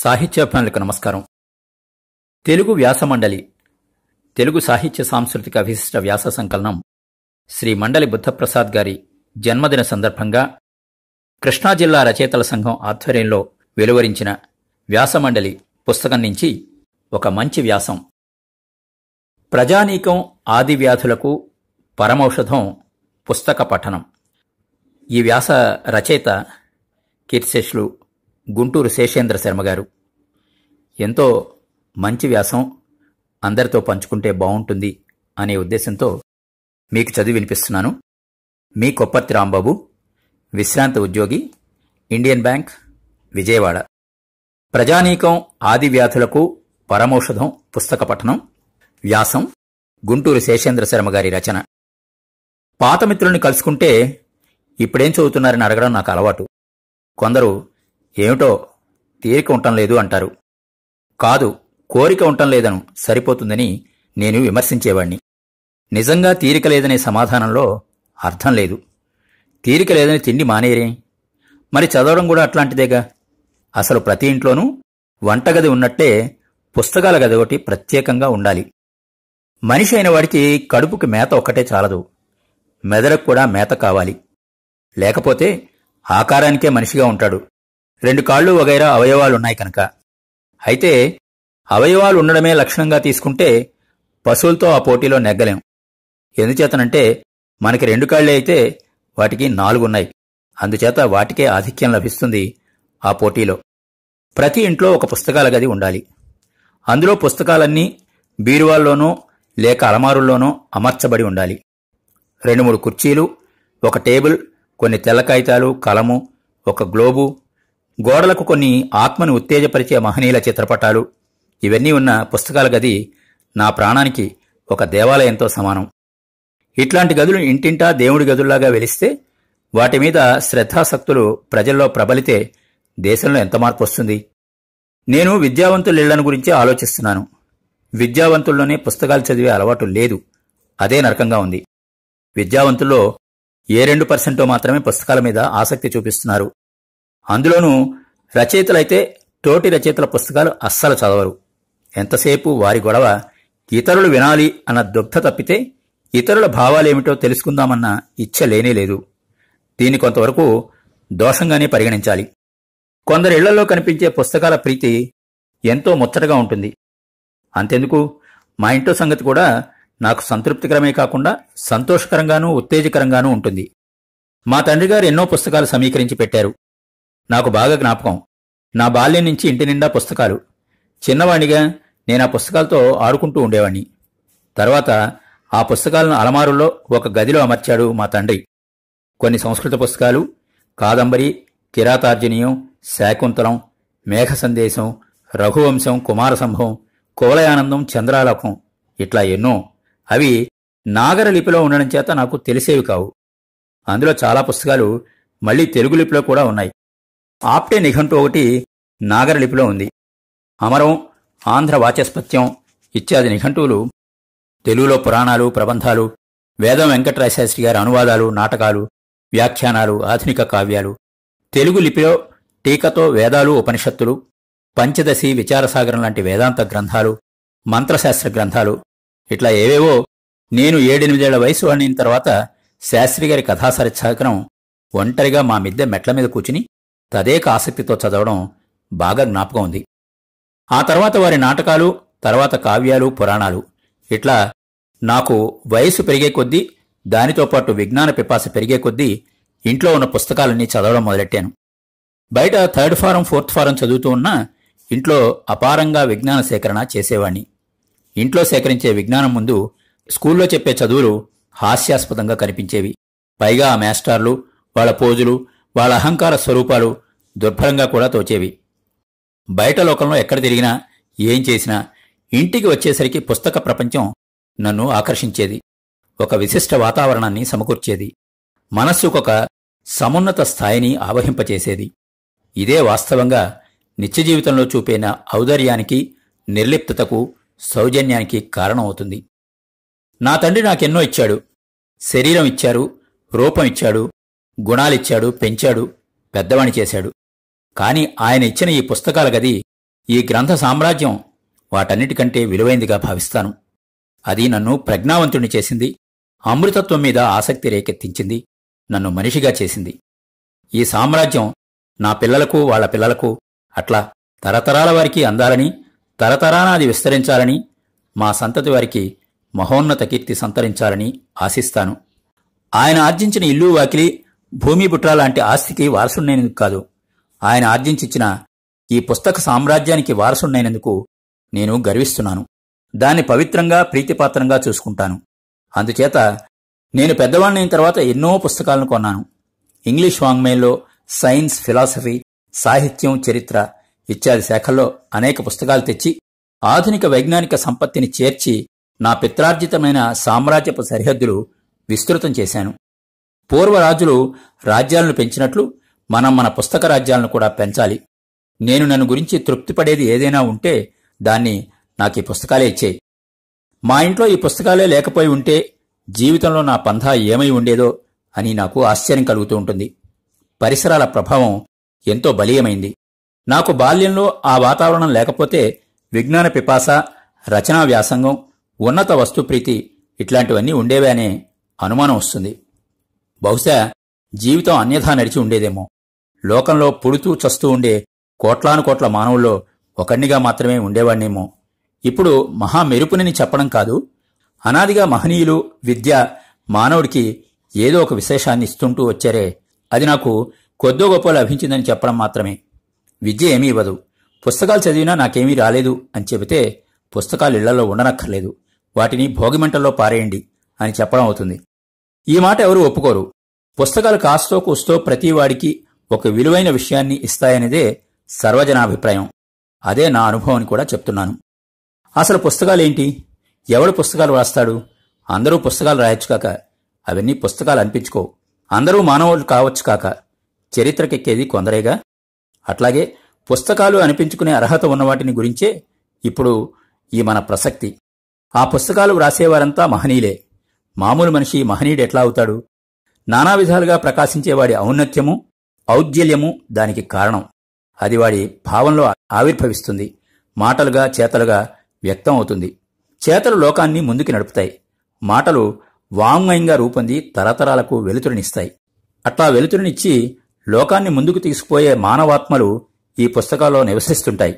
సాహిత్యాభిమానులకు నమస్కారం తెలుగు వ్యాసమండలి తెలుగు సాహిత్య సాంస్కృతిక విశిష్ట వ్యాస సంకలనం శ్రీ మండలి బుద్ధప్రసాద్ గారి జన్మదిన సందర్భంగా కృష్ణా జిల్లా రచయితల సంఘం ఆధ్వర్యంలో వెలువరించిన వ్యాసమండలి పుస్తకం నుంచి ఒక మంచి వ్యాసం ప్రజానీకం ఆది వ్యాధులకు పరమౌషధం పుస్తక పఠనం ఈ వ్యాస రచయిత కీర్తిశేషులు గుంటూరు శేషేంద్ర శర్మ గారు ఎంతో మంచి వ్యాసం అందరితో పంచుకుంటే బాగుంటుంది అనే ఉద్దేశంతో మీకు చదివి వినిపిస్తున్నాను మీ కొప్పర్తి రాంబాబు విశ్రాంత ఉద్యోగి ఇండియన్ బ్యాంక్ విజయవాడ ప్రజానీకం ఆది వ్యాధులకు పరమౌషధం పుస్తక పఠనం వ్యాసం గుంటూరు శేషేంద్ర శర్మ గారి రచన పాత కలుసుకుంటే ఇప్పుడేం చదువుతున్నారని అడగడం నాకు అలవాటు కొందరు ఏమిటో తీరిక ఉండటం లేదు అంటారు కాదు కోరిక ఉండటం లేదను సరిపోతుందని నేను విమర్శించేవాణ్ణి నిజంగా తీరిక లేదనే సమాధానంలో అర్థం లేదు తీరిక లేదని తిండి మానేరే మరి చదవడం కూడా అట్లాంటిదేగా అసలు ప్రతి ఇంట్లోనూ వంటగది ఉన్నట్టే పుస్తకాల గది ఒకటి ప్రత్యేకంగా ఉండాలి మనిషి అయిన వాడికి కడుపుకి మేత ఒక్కటే చాలదు మెదడుకు కూడా మేత కావాలి లేకపోతే ఆకారానికే మనిషిగా ఉంటాడు రెండు కాళ్ళు వగైరా అవయవాలున్నాయి కనుక అయితే అవయవాలు ఉండడమే లక్షణంగా తీసుకుంటే పశువులతో ఆ పోటీలో నెగ్గలేం ఎందుచేతనంటే మనకి రెండు కాళ్ళే అయితే వాటికి నాలుగున్నాయి అందుచేత వాటికే ఆధిక్యం లభిస్తుంది ఆ పోటీలో ప్రతి ఇంట్లో ఒక పుస్తకాల గది ఉండాలి అందులో పుస్తకాలన్నీ బీరువాల్లోనో లేక అలమారుల్లోనో అమర్చబడి ఉండాలి రెండు మూడు కుర్చీలు ఒక టేబుల్ కొన్ని తెల్ల కాగితాలు కలము ఒక గ్లోబు గోడలకు కొన్ని ఆత్మను ఉత్తేజపరిచే మహనీయుల చిత్రపటాలు ఇవన్నీ ఉన్న పుస్తకాల గది నా ప్రాణానికి ఒక దేవాలయంతో సమానం ఇట్లాంటి గదులు ఇంటింటా దేవుడి గదుల్లాగా వెలిస్తే వాటి మీద శ్రద్ధాసక్తులు ప్రజల్లో ప్రబలితే దేశంలో ఎంత మార్పు వస్తుంది నేను విద్యావంతుల ఇళ్లను గురించి ఆలోచిస్తున్నాను విద్యావంతుల్లోనే పుస్తకాలు చదివే అలవాటు లేదు అదే నరకంగా ఉంది విద్యావంతుల్లో ఏ రెండు పర్సెంటో మాత్రమే పుస్తకాల మీద ఆసక్తి చూపిస్తున్నారు అందులోనూ రచయితలైతే తోటి రచయితల పుస్తకాలు అస్సలు చదవరు ఎంతసేపు వారి గొడవ ఇతరులు వినాలి అన్న దుగ్ధ తప్పితే ఇతరుల భావాలేమిటో తెలుసుకుందామన్న ఇచ్చ లేనేలేదు దీన్ని కొంతవరకు దోషంగానే పరిగణించాలి కొందరి కనిపించే పుస్తకాల ప్రీతి ఎంతో ముచ్చటగా ఉంటుంది అంతెందుకు మా ఇంట్లో సంగతి కూడా నాకు సంతృప్తికరమే కాకుండా సంతోషకరంగానూ ఉత్తేజకరంగానూ ఉంటుంది మా తండ్రి గారు ఎన్నో పుస్తకాలు సమీకరించి పెట్టారు నాకు బాగా జ్ఞాపకం నా బాల్యం నుంచి ఇంటి నిండా పుస్తకాలు చిన్నవాణిగా నేను ఆ పుస్తకాలతో ఆడుకుంటూ ఉండేవాణ్ణి తర్వాత ఆ పుస్తకాలను అలమారులో ఒక గదిలో అమర్చాడు మా తండ్రి కొన్ని సంస్కృత పుస్తకాలు కాదంబరి కిరాతార్జనీయం శాకుంతలం మేఘ సందేశం రఘువంశం కుమార సంభవం కువలయానందం చంద్రాలోకం ఇట్లా ఎన్నో అవి నాగర లిపిలో ఉండడం చేత నాకు తెలిసేవి కావు అందులో చాలా పుస్తకాలు మళ్లీ తెలుగు లిపిలో కూడా ఉన్నాయి ఆప్టే నిఘంటు ఒకటి నాగరలిపిలో ఉంది అమరం ఆంధ్ర వాచస్పత్యం ఇత్యాది నిఘంటువులు తెలుగులో పురాణాలు ప్రబంధాలు వేదం వెంకటరాయశాస్త్రి గారి అనువాదాలు నాటకాలు వ్యాఖ్యానాలు ఆధునిక కావ్యాలు తెలుగు లిపిలో టీకతో వేదాలు ఉపనిషత్తులు పంచదశి విచారసాగరం లాంటి వేదాంత గ్రంథాలు మంత్రశాస్త్ర గ్రంథాలు ఇట్లా ఏవేవో నేను ఏడెనిమిదేళ్ల వయసు అనిన తర్వాత శాస్త్రిగారి గారి కథాసరిత్సాగరం ఒంటరిగా మా మిద్దె మెట్ల మీద కూర్చుని తదేక ఆసక్తితో చదవడం బాగా జ్ఞాపకం ఉంది ఆ తర్వాత వారి నాటకాలు తర్వాత కావ్యాలు పురాణాలు ఇట్లా నాకు వయసు పెరిగే కొద్దీ దానితో పాటు విజ్ఞాన పిపాస పెరిగే కొద్దీ ఇంట్లో ఉన్న పుస్తకాలన్నీ చదవడం మొదలెట్టాను బయట థర్డ్ ఫారం ఫోర్త్ ఫారం చదువుతూ ఉన్నా ఇంట్లో అపారంగా విజ్ఞాన సేకరణ చేసేవాణ్ణి ఇంట్లో సేకరించే విజ్ఞానం ముందు స్కూల్లో చెప్పే చదువులు హాస్యాస్పదంగా కనిపించేవి పైగా ఆ మాస్టర్లు వాళ్ల పోజులు వాళ్ళ అహంకార స్వరూపాలు దుర్భరంగా కూడా తోచేవి బయట లోకంలో ఎక్కడ తిరిగినా ఏం చేసినా ఇంటికి వచ్చేసరికి పుస్తక ప్రపంచం నన్ను ఆకర్షించేది ఒక విశిష్ట వాతావరణాన్ని సమకూర్చేది మనస్సుకొక సమున్నత స్థాయిని ఆవహింపచేసేది ఇదే వాస్తవంగా నిత్యజీవితంలో చూపేన ఔదర్యానికి నిర్లిప్తతకు సౌజన్యానికి కారణమవుతుంది నా తండ్రి నాకెన్నో ఇచ్చాడు శరీరం ఇచ్చారు రూపం ఇచ్చాడు గుణాలిచ్చాడు పెంచాడు పెద్దవాణి చేశాడు కాని ఆయన ఇచ్చిన ఈ పుస్తకాల గది ఈ గ్రంథ సామ్రాజ్యం వాటన్నిటికంటే విలువైందిగా భావిస్తాను అది నన్ను ప్రజ్ఞావంతుణ్ణి చేసింది అమృతత్వం మీద ఆసక్తి రేకెత్తించింది నన్ను మనిషిగా చేసింది ఈ సామ్రాజ్యం నా పిల్లలకు వాళ్ల పిల్లలకు అట్లా తరతరాల వారికి అందాలని తరతరానాది విస్తరించాలని మా సంతతి వారికి మహోన్నత కీర్తి సంతరించాలని ఆశిస్తాను ఆయన ఆర్జించిన ఇల్లు వాకిలి భూమి బుట్రా లాంటి ఆస్తికి వారసుడైనది కాదు ఆయన ఆర్జించిచ్చిన ఈ పుస్తక సామ్రాజ్యానికి వారసుడైనందుకు నేను గర్విస్తున్నాను దాన్ని పవిత్రంగా ప్రీతిపాత్రంగా చూసుకుంటాను అందుచేత నేను పెద్దవాణ్ణైన తర్వాత ఎన్నో పుస్తకాలను కొన్నాను ఇంగ్లీష్ వాంగ్మయంలో సైన్స్ ఫిలాసఫీ సాహిత్యం చరిత్ర ఇత్యాది శాఖల్లో అనేక పుస్తకాలు తెచ్చి ఆధునిక వైజ్ఞానిక సంపత్తిని చేర్చి నా పిత్రార్జితమైన సామ్రాజ్యపు సరిహద్దులు విస్తృతం చేశాను పూర్వరాజులు రాజ్యాలను పెంచినట్లు మనం మన పుస్తక రాజ్యాలను కూడా పెంచాలి నేను నన్ను గురించి తృప్తిపడేది ఏదైనా ఉంటే దాన్ని నాకు ఈ పుస్తకాలే ఇచ్చేయి మా ఇంట్లో ఈ పుస్తకాలే లేకపోయి ఉంటే జీవితంలో నా పంథా ఏమై ఉండేదో అని నాకు ఆశ్చర్యం కలుగుతూ ఉంటుంది పరిసరాల ప్రభావం ఎంతో బలీయమైంది నాకు బాల్యంలో ఆ వాతావరణం లేకపోతే విజ్ఞాన పిపాస రచనా వ్యాసంగం ఉన్నత వస్తుప్రీతి ఇట్లాంటివన్నీ ఉండేవే అనే అనుమానం వస్తుంది బహుశా జీవితం అన్యథా నడిచి ఉండేదేమో లోకంలో పుడుతూ చస్తూ ఉండే కోట్లాను కోట్ల మానవుల్లో ఒకణ్ణిగా మాత్రమే ఉండేవాణ్ణేమో ఇప్పుడు మహా చెప్పడం కాదు అనాదిగా మహనీయులు విద్య మానవుడికి ఏదో ఒక విశేషాన్ని ఇస్తుంటూ వచ్చారే అది నాకు కొద్దో గొప్ప లభించిందని చెప్పడం మాత్రమే విద్య ఏమీ ఇవ్వదు పుస్తకాలు చదివినా నాకేమీ రాలేదు అని చెబితే పుస్తకాలు ఇళ్లలో ఉండనక్కర్లేదు వాటిని భోగిమంటల్లో పారేయండి అని చెప్పడం అవుతుంది ఈ మాట ఎవరూ ఒప్పుకోరు పుస్తకాలు కాస్తో కూస్తో ప్రతివాడికి ఒక విలువైన విషయాన్ని ఇస్తాయనేదే సర్వజనాభిప్రాయం అదే నా అనుభవం కూడా చెప్తున్నాను అసలు పుస్తకాలేంటి ఎవడు పుస్తకాలు వ్రాస్తాడు అందరూ పుస్తకాలు రాయొచ్చు కాక అవన్నీ పుస్తకాలు అనిపించుకో అందరూ మానవులు కావచ్చు కాక చరిత్రకెక్కేది కొందరేగా అట్లాగే పుస్తకాలు అనిపించుకునే అర్హత ఉన్నవాటిని గురించే ఇప్పుడు ఈ మన ప్రసక్తి ఆ పుస్తకాలు వ్రాసేవారంతా మహనీయులే మామూలు మనిషి మహనీయుడు ఎట్లా అవుతాడు నానా విధాలుగా ప్రకాశించేవాడి ఔన్నత్యము ఔజ్జల్యము దానికి కారణం అది వాడి భావంలో ఆవిర్భవిస్తుంది మాటలుగా చేతలుగా వ్యక్తం అవుతుంది చేతలు లోకాన్ని ముందుకి నడుపుతాయి మాటలు వాంగ్మయంగా రూపొంది తరతరాలకు వెలుతురునిస్తాయి అట్లా వెలుతురునిచ్చి లోకాన్ని ముందుకు తీసుకుపోయే మానవాత్మలు ఈ పుస్తకాల్లో నివసిస్తుంటాయి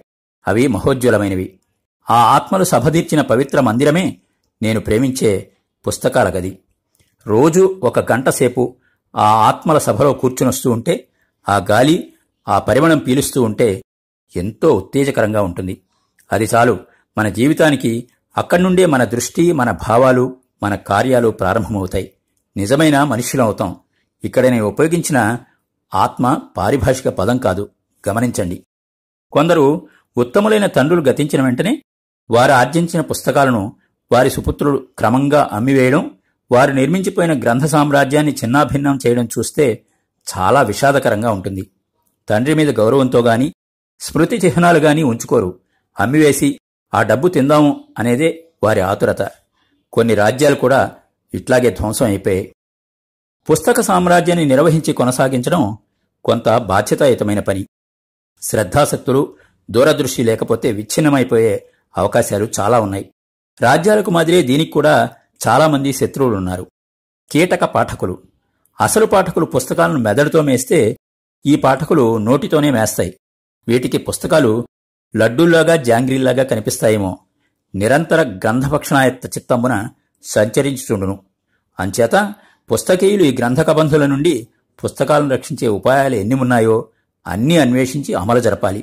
అవి మహోజ్వలమైనవి ఆ ఆత్మలు సభదీర్చిన పవిత్ర మందిరమే నేను ప్రేమించే పుస్తకాల గది రోజు ఒక గంట సేపు ఆ ఆత్మల సభలో కూర్చునొస్తూ ఉంటే ఆ గాలి ఆ పరిమళం పీలుస్తూ ఉంటే ఎంతో ఉత్తేజకరంగా ఉంటుంది అది చాలు మన జీవితానికి అక్కడి నుండే మన దృష్టి మన భావాలు మన కార్యాలు ప్రారంభమవుతాయి నిజమైన మనుష్యులవుతాం ఇక్కడ నేను ఉపయోగించిన ఆత్మ పారిభాషిక పదం కాదు గమనించండి కొందరు ఉత్తములైన తండ్రులు గతించిన వెంటనే వారు ఆర్జించిన పుస్తకాలను వారి సుపుత్రులు క్రమంగా అమ్మివేయడం వారు నిర్మించిపోయిన గ్రంథ సామ్రాజ్యాన్ని చిన్నాభిన్నం చేయడం చూస్తే చాలా విషాదకరంగా ఉంటుంది తండ్రి మీద గౌరవంతో గాని స్మృతి చిహ్నాలు గాని ఉంచుకోరు అమ్మివేసి ఆ డబ్బు తిందాము అనేదే వారి ఆతురత కొన్ని రాజ్యాలు కూడా ఇట్లాగే ధ్వంసం అయిపోయాయి పుస్తక సామ్రాజ్యాన్ని నిర్వహించి కొనసాగించడం కొంత బాధ్యతాయుతమైన పని శ్రద్ధాసక్తులు దూరదృష్టి లేకపోతే విచ్ఛిన్నమైపోయే అవకాశాలు చాలా ఉన్నాయి రాజ్యాలకు మాదిరే దీనికి కూడా చాలామంది శత్రువులు ఉన్నారు కీటక పాఠకులు అసలు పాఠకులు పుస్తకాలను మెదడుతో మేస్తే ఈ పాఠకులు నోటితోనే మేస్తాయి వీటికి పుస్తకాలు లడ్డూల్లాగా జాంగ్రీల్లాగా కనిపిస్తాయేమో నిరంతర గ్రంథభక్షణాయత్త చిత్తమున సంచరించుచుండును అంచేత పుస్తకీయులు ఈ గ్రంథకబంధుల నుండి పుస్తకాలను రక్షించే ఉపాయాలు ఎన్ని ఉన్నాయో అన్నీ అన్వేషించి అమలు జరపాలి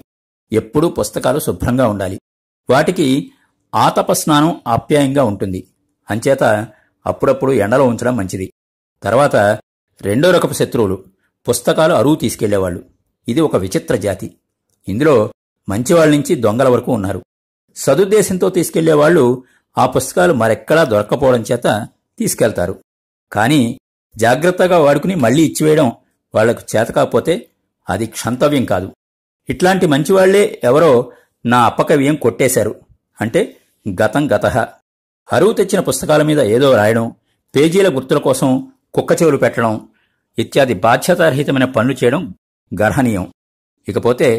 ఎప్పుడూ పుస్తకాలు శుభ్రంగా ఉండాలి వాటికి ఆతపస్నానం ఆప్యాయంగా ఉంటుంది అంచేత అప్పుడప్పుడు ఎండలో ఉంచడం మంచిది తర్వాత రెండో రకపు శత్రువులు పుస్తకాలు అరువు తీసుకెళ్లేవాళ్లు ఇది ఒక విచిత్ర జాతి ఇందులో మంచివాళ్ళ నుంచి దొంగల వరకు ఉన్నారు సదుద్దేశంతో తీసుకెళ్లేవాళ్లు ఆ పుస్తకాలు మరెక్కడా దొరకపోవడం చేత తీసుకెళ్తారు కానీ జాగ్రత్తగా వాడుకుని మళ్లీ ఇచ్చివేయడం వాళ్లకు చేతకాపోతే అది క్షంతవ్యం కాదు ఇట్లాంటి మంచివాళ్లే ఎవరో నా అప్పకవ్యం కొట్టేశారు అంటే గతం గతహ అరువు తెచ్చిన పుస్తకాల మీద ఏదో రాయడం పేజీల గుర్తుల కోసం కుక్క చెవులు పెట్టడం ఇత్యాది బాధ్యతారహితమైన పనులు చేయడం గర్హనీయం ఇకపోతే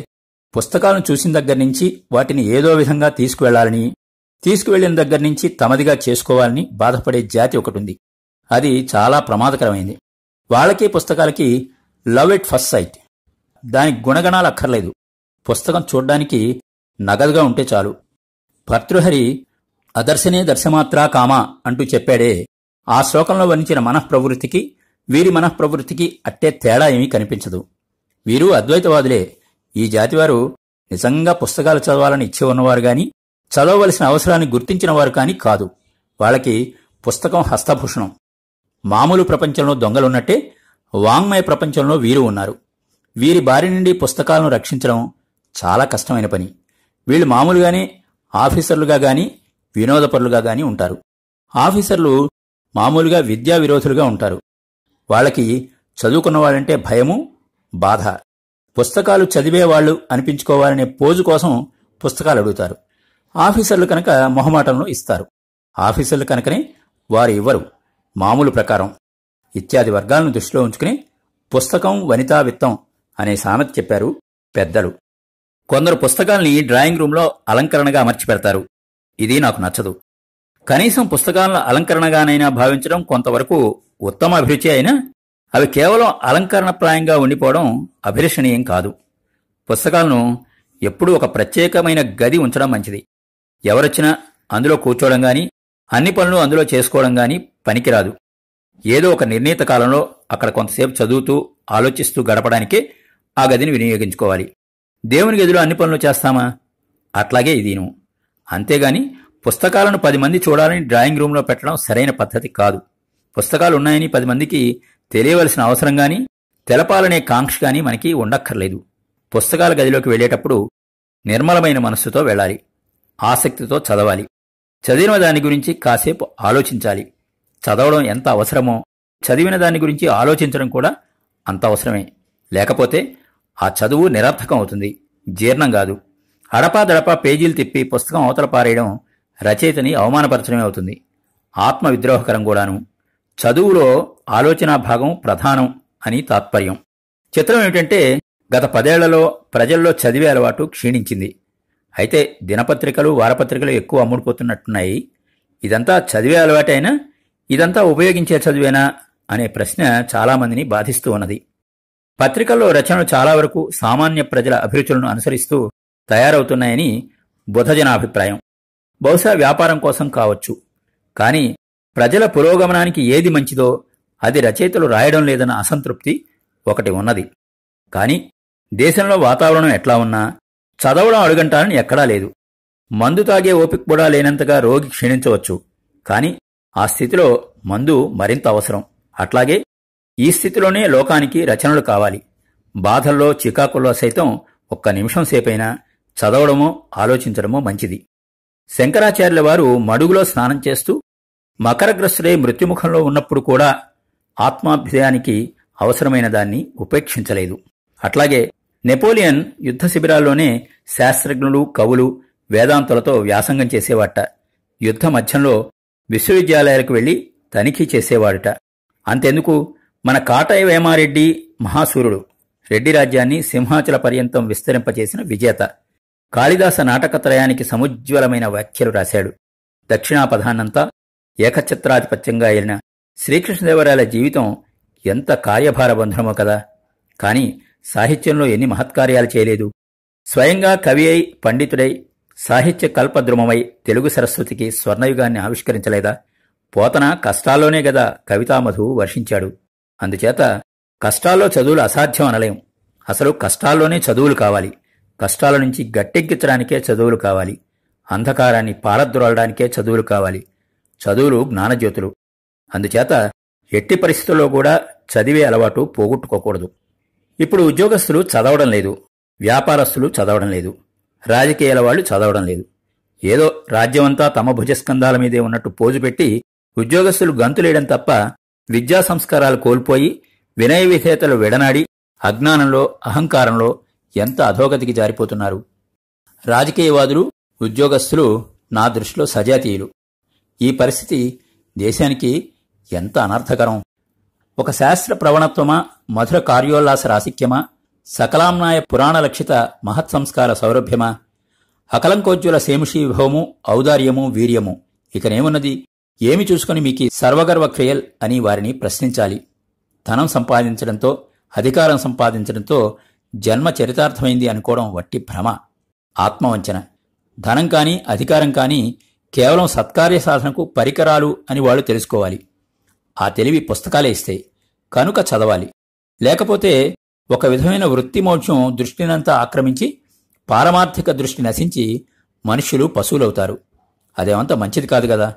పుస్తకాలను చూసిన దగ్గర నుంచి వాటిని ఏదో విధంగా తీసుకువెళ్లాలని తీసుకువెళ్లిన దగ్గర నుంచి తమదిగా చేసుకోవాలని బాధపడే జాతి ఒకటి ఉంది అది చాలా ప్రమాదకరమైంది వాళ్ళకి పుస్తకాలకి లవ్ ఇట్ ఫస్ట్ సైట్ దానికి గుణగణాలు అక్కర్లేదు పుస్తకం చూడ్డానికి నగదుగా ఉంటే చాలు భర్తృహరి అదర్శనే దర్శమాత్రా కామా అంటూ చెప్పాడే ఆ శ్లోకంలో వర్ణించిన మనఃప్రవృత్తికి వీరి మనఃప్రవృత్తికి అట్టే తేడా ఏమీ కనిపించదు వీరు అద్వైతవాదులే ఈ జాతివారు నిజంగా పుస్తకాలు చదవాలని ఇచ్చి ఉన్నవారు గాని చదవవలసిన అవసరాన్ని గుర్తించిన వారు కాని కాదు వాళ్ళకి పుస్తకం హస్తభూషణం మామూలు ప్రపంచంలో దొంగలున్నట్టే వాంగ్మయ ప్రపంచంలో వీరు ఉన్నారు వీరి బారి నుండి పుస్తకాలను రక్షించడం చాలా కష్టమైన పని వీళ్ళు మామూలుగానే ఆఫీసర్లుగా గాని వినోదపరులుగా గాని ఉంటారు ఆఫీసర్లు మామూలుగా విద్యా విరోధులుగా ఉంటారు వాళ్ళకి చదువుకున్న వాళ్ళంటే భయము బాధ పుస్తకాలు చదివేవాళ్లు అనిపించుకోవాలనే పోజు కోసం పుస్తకాలు అడుగుతారు ఆఫీసర్లు కనుక మొహమాటంలో ఇస్తారు ఆఫీసర్లు కనుకనే వారు ఇవ్వరు మామూలు ప్రకారం ఇత్యాది వర్గాలను దృష్టిలో ఉంచుకుని పుస్తకం వనితా విత్తం అనే సామెత చెప్పారు పెద్దలు కొందరు పుస్తకాల్ని డ్రాయింగ్ రూంలో అలంకరణగా అమర్చి పెడతారు ఇది నాకు నచ్చదు కనీసం పుస్తకాలను అలంకరణగానైనా భావించడం కొంతవరకు ఉత్తమ అభిరుచి అయినా అవి కేవలం అలంకరణప్రాయంగా ఉండిపోవడం అభిలషణీయం కాదు పుస్తకాలను ఎప్పుడూ ఒక ప్రత్యేకమైన గది ఉంచడం మంచిది ఎవరొచ్చినా అందులో కూర్చోవడం గాని అన్ని పనులు అందులో చేసుకోవడం గాని పనికిరాదు ఏదో ఒక నిర్ణీత కాలంలో అక్కడ కొంతసేపు చదువుతూ ఆలోచిస్తూ గడపడానికే ఆ గదిని వినియోగించుకోవాలి దేవుని గదిలో అన్ని పనులు చేస్తామా అట్లాగే ఇదిను అంతేగాని పుస్తకాలను పది మంది చూడాలని డ్రాయింగ్ రూమ్లో పెట్టడం సరైన పద్ధతి కాదు పుస్తకాలు ఉన్నాయని పది మందికి తెలియవలసిన అవసరం కానీ తెలపాలనే కాంక్ష కానీ మనకి ఉండక్కర్లేదు పుస్తకాల గదిలోకి వెళ్ళేటప్పుడు నిర్మలమైన మనస్సుతో వెళ్ళాలి ఆసక్తితో చదవాలి చదివిన దాని గురించి కాసేపు ఆలోచించాలి చదవడం ఎంత అవసరమో చదివిన దాని గురించి ఆలోచించడం కూడా అంత అవసరమే లేకపోతే ఆ చదువు నిరర్థకం అవుతుంది జీర్ణం కాదు అడపాదడపా పేజీలు తిప్పి పుస్తకం అవతల పారేయడం రచయితని అవమానపరచడమే అవుతుంది ఆత్మ విద్రోహకరం కూడాను చదువులో ఆలోచనా భాగం ప్రధానం అని తాత్పర్యం చిత్రం ఏమిటంటే గత పదేళ్లలో ప్రజల్లో చదివే అలవాటు క్షీణించింది అయితే దినపత్రికలు వారపత్రికలు ఎక్కువ అమ్ముడుపోతున్నట్టున్నాయి ఇదంతా చదివే అలవాటైనా ఇదంతా ఉపయోగించే చదివేనా అనే ప్రశ్న చాలామందిని బాధిస్తూ ఉన్నది పత్రికల్లో రచనలు చాలా వరకు సామాన్య ప్రజల అభిరుచులను అనుసరిస్తూ తయారవుతున్నాయని బుధజనాభిప్రాయం బహుశా వ్యాపారం కోసం కావచ్చు కానీ ప్రజల పురోగమనానికి ఏది మంచిదో అది రచయితలు రాయడం లేదన్న అసంతృప్తి ఒకటి ఉన్నది కానీ దేశంలో వాతావరణం ఎట్లా ఉన్నా చదవడం అడుగంటానని ఎక్కడా లేదు మందు తాగే ఓపిక కూడా లేనంతగా రోగి క్షీణించవచ్చు కానీ ఆ స్థితిలో మందు మరింత అవసరం అట్లాగే ఈ స్థితిలోనే లోకానికి రచనలు కావాలి బాధల్లో చికాకుల్లో సైతం ఒక్క నిమిషం సేపైనా చదవడమో ఆలోచించడమో మంచిది శంకరాచార్యుల వారు మడుగులో స్నానం చేస్తూ మకరగ్రస్తుడే మృత్యుముఖంలో ఉన్నప్పుడు కూడా ఆత్మాభ్యయానికి అవసరమైన దాన్ని ఉపేక్షించలేదు అట్లాగే నెపోలియన్ యుద్ధ శిబిరాల్లోనే శాస్త్రజ్ఞులు కవులు వేదాంతులతో వ్యాసంగం చేసేవాట యుద్ధ మధ్యంలో విశ్వవిద్యాలయాలకు వెళ్లి తనిఖీ చేసేవాడుట అంతెందుకు మన కాటయ వేమారెడ్డి మహాసూరుడు రెడ్డి రాజ్యాన్ని సింహాచల పర్యంతం విస్తరింపచేసిన విజేత కాళిదాస నాటకత్రయానికి సముజ్వలమైన వ్యాఖ్యలు రాశాడు దక్షిణాపధానంతా ఏకఛత్రాధిపత్యంగా ఏలిన శ్రీకృష్ణదేవరాయల జీవితం ఎంత కార్యభారబంధనమో కదా కాని సాహిత్యంలో ఎన్ని మహత్కార్యాలు చేయలేదు స్వయంగా కవి అయి పండితుడై సాహిత్య కల్పద్రుమమై తెలుగు సరస్వతికి స్వర్ణయుగాన్ని ఆవిష్కరించలేదా పోతన కష్టాల్లోనే గదా కవితామధు వర్షించాడు అందుచేత కష్టాల్లో చదువులు అసాధ్యం అనలేం అసలు కష్టాల్లోనే చదువులు కావాలి కష్టాల నుంచి గట్టెక్కించడానికే చదువులు కావాలి అంధకారాన్ని పాలద్రోలడానికే చదువులు కావాలి చదువులు జ్ఞానజ్యోతులు అందుచేత ఎట్టి పరిస్థితుల్లో కూడా చదివే అలవాటు పోగొట్టుకోకూడదు ఇప్పుడు ఉద్యోగస్తులు చదవడం లేదు వ్యాపారస్తులు చదవడం లేదు రాజకీయాల వాళ్ళు చదవడం లేదు ఏదో రాజ్యమంతా తమ భుజస్కంధాల మీదే ఉన్నట్టు పోజు పెట్టి ఉద్యోగస్తులు గంతులేయడం తప్ప విద్యా సంస్కారాలు కోల్పోయి వినయ విధేతలు విడనాడి అజ్ఞానంలో అహంకారంలో ఎంత అధోగతికి జారిపోతున్నారు రాజకీయవాదులు ఉద్యోగస్తులు నా దృష్టిలో సజాతీయులు ఈ పరిస్థితి దేశానికి ఎంత అనర్థకరం ఒక శాస్త్ర ప్రవణత్వమా మధుర కార్యోల్లాస రాసిక్యమా సకలాంనాయ పురాణ లక్షిత మహత్సంస్కార సౌరభ్యమా అకలంకోజ్వల సేముషీ విభవము ఔదార్యము వీర్యము ఇకనేమున్నది ఏమి చూసుకుని మీకి సర్వగర్వ క్రియల్ అని వారిని ప్రశ్నించాలి ధనం సంపాదించడంతో అధికారం సంపాదించడంతో జన్మ చరితార్థమైంది అనుకోవడం వట్టి భ్రమ ఆత్మవంచన ధనం కానీ అధికారం కానీ కేవలం సత్కార్య సాధనకు పరికరాలు అని వాళ్ళు తెలుసుకోవాలి ఆ తెలివి పుస్తకాలే ఇస్తాయి కనుక చదవాలి లేకపోతే ఒక విధమైన వృత్తి మోక్షం దృష్టినంతా ఆక్రమించి పారమార్థిక దృష్టి నశించి మనుషులు పశువులవుతారు అదేమంత మంచిది కాదు కదా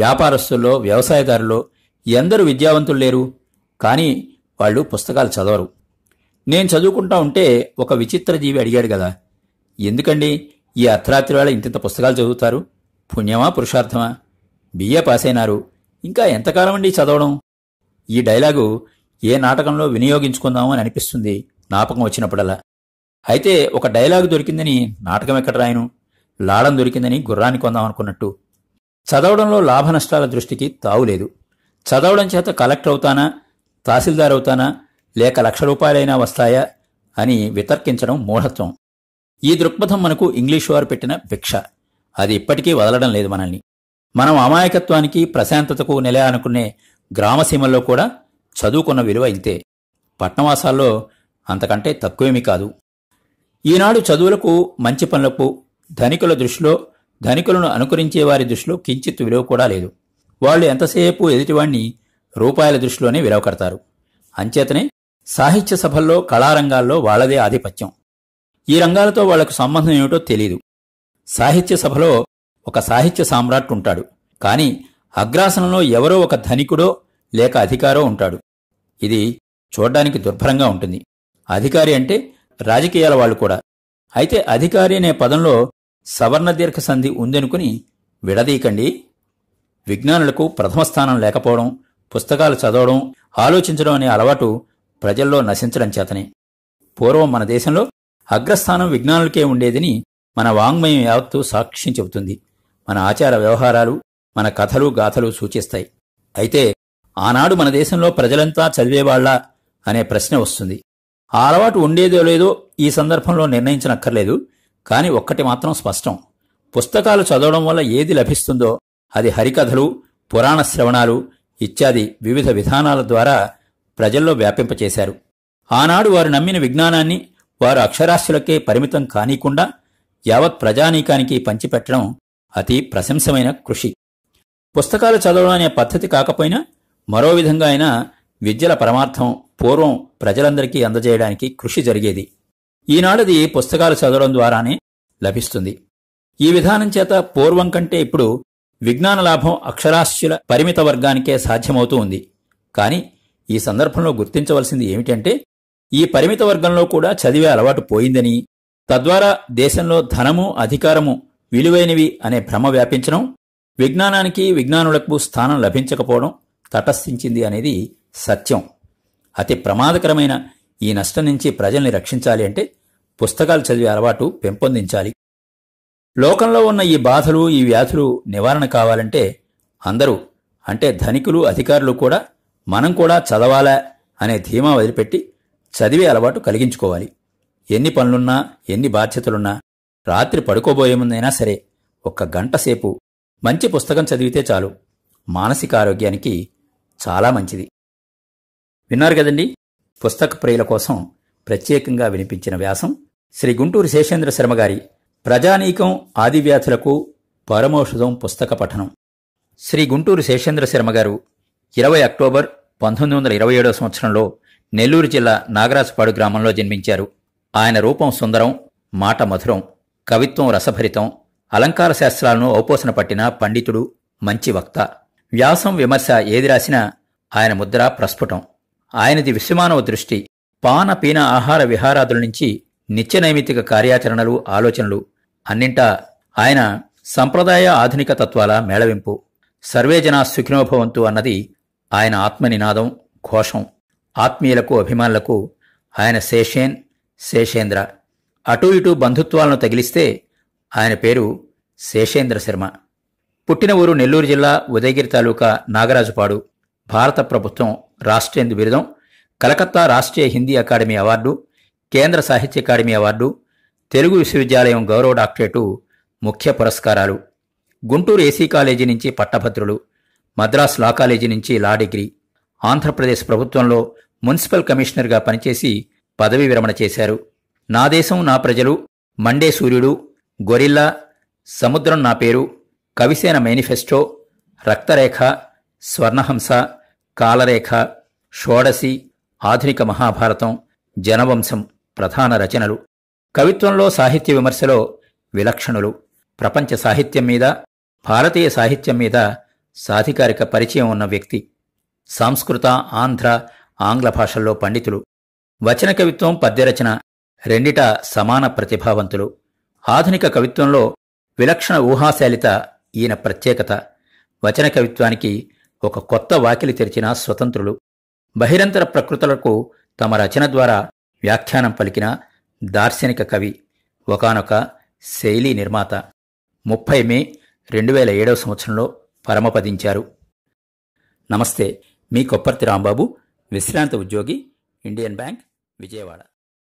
వ్యాపారస్తుల్లో వ్యవసాయదారుల్లో ఎందరు విద్యావంతులు లేరు కానీ వాళ్ళు పుస్తకాలు చదవరు నేను చదువుకుంటా ఉంటే ఒక విచిత్ర జీవి అడిగాడు కదా ఎందుకండి ఈ అర్ధరాత్రి వేళ ఇంతింత పుస్తకాలు చదువుతారు పుణ్యమా పురుషార్థమా బిఏ పాస్ అయినారు ఇంకా ఎంతకాలం అండి చదవడం ఈ డైలాగు ఏ నాటకంలో వినియోగించుకుందాము అని అనిపిస్తుంది జ్ఞాపకం వచ్చినప్పుడల్లా అయితే ఒక డైలాగ్ దొరికిందని నాటకం ఎక్కడ రాయను లాడం దొరికిందని గుర్రాన్ని కొందాం అనుకున్నట్టు చదవడంలో లాభ నష్టాల దృష్టికి తావులేదు చదవడం చేత కలెక్టర్ అవుతానా తహసీల్దార్ అవుతానా లేక లక్ష రూపాయలైనా వస్తాయా అని వితర్కించడం మూఢత్వం ఈ దృక్పథం మనకు ఇంగ్లీషు వారు పెట్టిన భిక్ష అది ఇప్పటికీ వదలడం లేదు మనల్ని మనం అమాయకత్వానికి ప్రశాంతతకు నెల అనుకునే గ్రామసీమల్లో కూడా చదువుకున్న విలువ ఇంతే పట్టణవాసాల్లో అంతకంటే తక్కువేమీ కాదు ఈనాడు చదువులకు మంచి పనులకు ధనికుల దృష్టిలో ధనికులను అనుకరించే వారి దృష్టిలో కించిత్ విలువ కూడా లేదు వాళ్ళు ఎంతసేపు ఎదుటివాణ్ణి రూపాయల దృష్టిలోనే విలువ కడతారు అంచేతనే సాహిత్య సభల్లో కళారంగాల్లో వాళ్లదే ఆధిపత్యం ఈ రంగాలతో వాళ్లకు సంబంధం ఏమిటో తెలీదు సాహిత్య సభలో ఒక సాహిత్య సామ్రాట్ ఉంటాడు కాని అగ్రాసనంలో ఎవరో ఒక ధనికుడో లేక అధికారో ఉంటాడు ఇది చూడ్డానికి దుర్భరంగా ఉంటుంది అధికారి అంటే రాజకీయాల వాళ్ళు కూడా అయితే అధికారి అనే పదంలో సవర్ణ దీర్ఘ సంధి ఉందనుకుని విడదీకండి విజ్ఞానులకు ప్రథమ స్థానం లేకపోవడం పుస్తకాలు చదవడం ఆలోచించడం అనే అలవాటు ప్రజల్లో నశించడం చేతనే పూర్వం మన దేశంలో అగ్రస్థానం విజ్ఞానులకే ఉండేదని మన వాంగ్మయం యావత్తు సాక్ష్యం చెబుతుంది మన ఆచార వ్యవహారాలు మన కథలు గాథలు సూచిస్తాయి అయితే ఆనాడు మన దేశంలో ప్రజలంతా చదివేవాళ్లా అనే ప్రశ్న వస్తుంది ఆ అలవాటు ఉండేదో లేదో ఈ సందర్భంలో నిర్ణయించనక్కర్లేదు కాని ఒక్కటి మాత్రం స్పష్టం పుస్తకాలు చదవడం వల్ల ఏది లభిస్తుందో అది హరికథలు పురాణ శ్రవణాలు ఇత్యాది వివిధ విధానాల ద్వారా ప్రజల్లో వ్యాపింపచేశారు ఆనాడు వారు నమ్మిన విజ్ఞానాన్ని వారు అక్షరాస్యులకే పరిమితం కానీకుండా యావత్ ప్రజానీకానికి పంచిపెట్టడం అతి ప్రశంసమైన కృషి పుస్తకాలు చదవడం అనే పద్ధతి కాకపోయినా మరో విధంగా అయినా విద్యల పరమార్థం పూర్వం ప్రజలందరికీ అందజేయడానికి కృషి జరిగేది ఈనాడది పుస్తకాలు చదవడం ద్వారానే లభిస్తుంది ఈ విధానం చేత పూర్వం కంటే ఇప్పుడు విజ్ఞాన లాభం అక్షరాస్యుల పరిమిత వర్గానికే సాధ్యమవుతూ ఉంది కానీ ఈ సందర్భంలో గుర్తించవలసింది ఏమిటంటే ఈ పరిమిత వర్గంలో కూడా చదివే అలవాటు పోయిందని తద్వారా దేశంలో ధనము అధికారము విలువైనవి అనే భ్రమ వ్యాపించడం విజ్ఞానానికి విజ్ఞానులకు స్థానం లభించకపోవడం తటస్థించింది అనేది సత్యం అతి ప్రమాదకరమైన ఈ నష్టం నుంచి ప్రజల్ని రక్షించాలి అంటే పుస్తకాలు చదివే అలవాటు పెంపొందించాలి లోకంలో ఉన్న ఈ బాధలు ఈ వ్యాధులు నివారణ కావాలంటే అందరూ అంటే ధనికులు అధికారులు కూడా మనం కూడా చదవాలా అనే ధీమా వదిలిపెట్టి చదివే అలవాటు కలిగించుకోవాలి ఎన్ని పనులున్నా ఎన్ని బాధ్యతలున్నా రాత్రి పడుకోబోయే ముందైనా సరే ఒక్క గంట సేపు మంచి పుస్తకం చదివితే చాలు మానసిక ఆరోగ్యానికి చాలా మంచిది విన్నారు కదండి పుస్తక ప్రియుల కోసం ప్రత్యేకంగా వినిపించిన వ్యాసం శ్రీ గుంటూరు శేషేంద్ర శర్మ గారి ప్రజానీకం ఆదివ్యాధులకు పరమౌషధం పుస్తక పఠనం శ్రీ గుంటూరు శేషేంద్ర శర్మ గారు ఇరవై అక్టోబర్ పంతొమ్మిది వందల ఇరవై ఏడవ సంవత్సరంలో నెల్లూరు జిల్లా నాగరాజుపాడు గ్రామంలో జన్మించారు ఆయన రూపం సుందరం మాట మధురం కవిత్వం రసభరితం అలంకార శాస్త్రాలను ఔపోసన పట్టిన పండితుడు మంచి వక్త వ్యాసం విమర్శ ఏది రాసినా ఆయన ముద్ర ప్రస్ఫుటం ఆయనది విశ్వమానవ దృష్టి పాన పీన ఆహార విహారాదుల నుంచి నిత్య కార్యాచరణలు ఆలోచనలు అన్నింటా ఆయన సంప్రదాయ ఆధునిక తత్వాల మేళవింపు సర్వేజనా సుఖినోభవంతు అన్నది ఆయన ఆత్మనినాదం ఘోషం ఆత్మీయులకు అభిమానులకు ఆయన శేషేన్ శేషేంద్ర అటూ ఇటూ బంధుత్వాలను తగిలిస్తే ఆయన పేరు శేషేంద్ర శర్మ పుట్టిన ఊరు నెల్లూరు జిల్లా ఉదయగిరి తాలూకా నాగరాజుపాడు భారత ప్రభుత్వం రాష్ట్రేందు బిరుదం కలకత్తా రాష్ట్రీయ హిందీ అకాడమీ అవార్డు కేంద్ర సాహిత్య అకాడమీ అవార్డు తెలుగు విశ్వవిద్యాలయం గౌరవ డాక్టరేటు ముఖ్య పురస్కారాలు గుంటూరు ఏసీ కాలేజీ నుంచి పట్టభద్రులు మద్రాస్ లా కాలేజీ నుంచి లా డిగ్రీ ఆంధ్రప్రదేశ్ ప్రభుత్వంలో మున్సిపల్ కమిషనర్గా పనిచేసి పదవి విరమణ చేశారు నా దేశం నా ప్రజలు మండే సూర్యుడు గొరిల్లా సముద్రం నా పేరు కవిసేన మేనిఫెస్టో రక్తరేఖ స్వర్ణహంస కాలరేఖ షోడసి ఆధునిక మహాభారతం జనవంశం ప్రధాన రచనలు కవిత్వంలో సాహిత్య విమర్శలో విలక్షణులు ప్రపంచ సాహిత్యం మీద భారతీయ సాహిత్యం మీద సాధికారిక పరిచయం ఉన్న వ్యక్తి సంస్కృత ఆంధ్ర ఆంగ్ల భాషల్లో పండితులు వచన కవిత్వం పద్యరచన రెండిట సమాన ప్రతిభావంతులు ఆధునిక కవిత్వంలో విలక్షణ ఊహాశాలిత ఈయన ప్రత్యేకత వచన కవిత్వానికి ఒక కొత్త వాకిలి తెరిచిన స్వతంత్రులు బహిరంతర ప్రకృతులకు తమ రచన ద్వారా వ్యాఖ్యానం పలికిన దార్శనిక కవి ఒకనొక శైలీ నిర్మాత ముప్పై మే రెండు వేల ఏడవ సంవత్సరంలో పరమపదించారు నమస్తే మీ కొప్పర్తి రాంబాబు విశ్రాంత ఉద్యోగి ఇండియన్ బ్యాంక్ విజయవాడ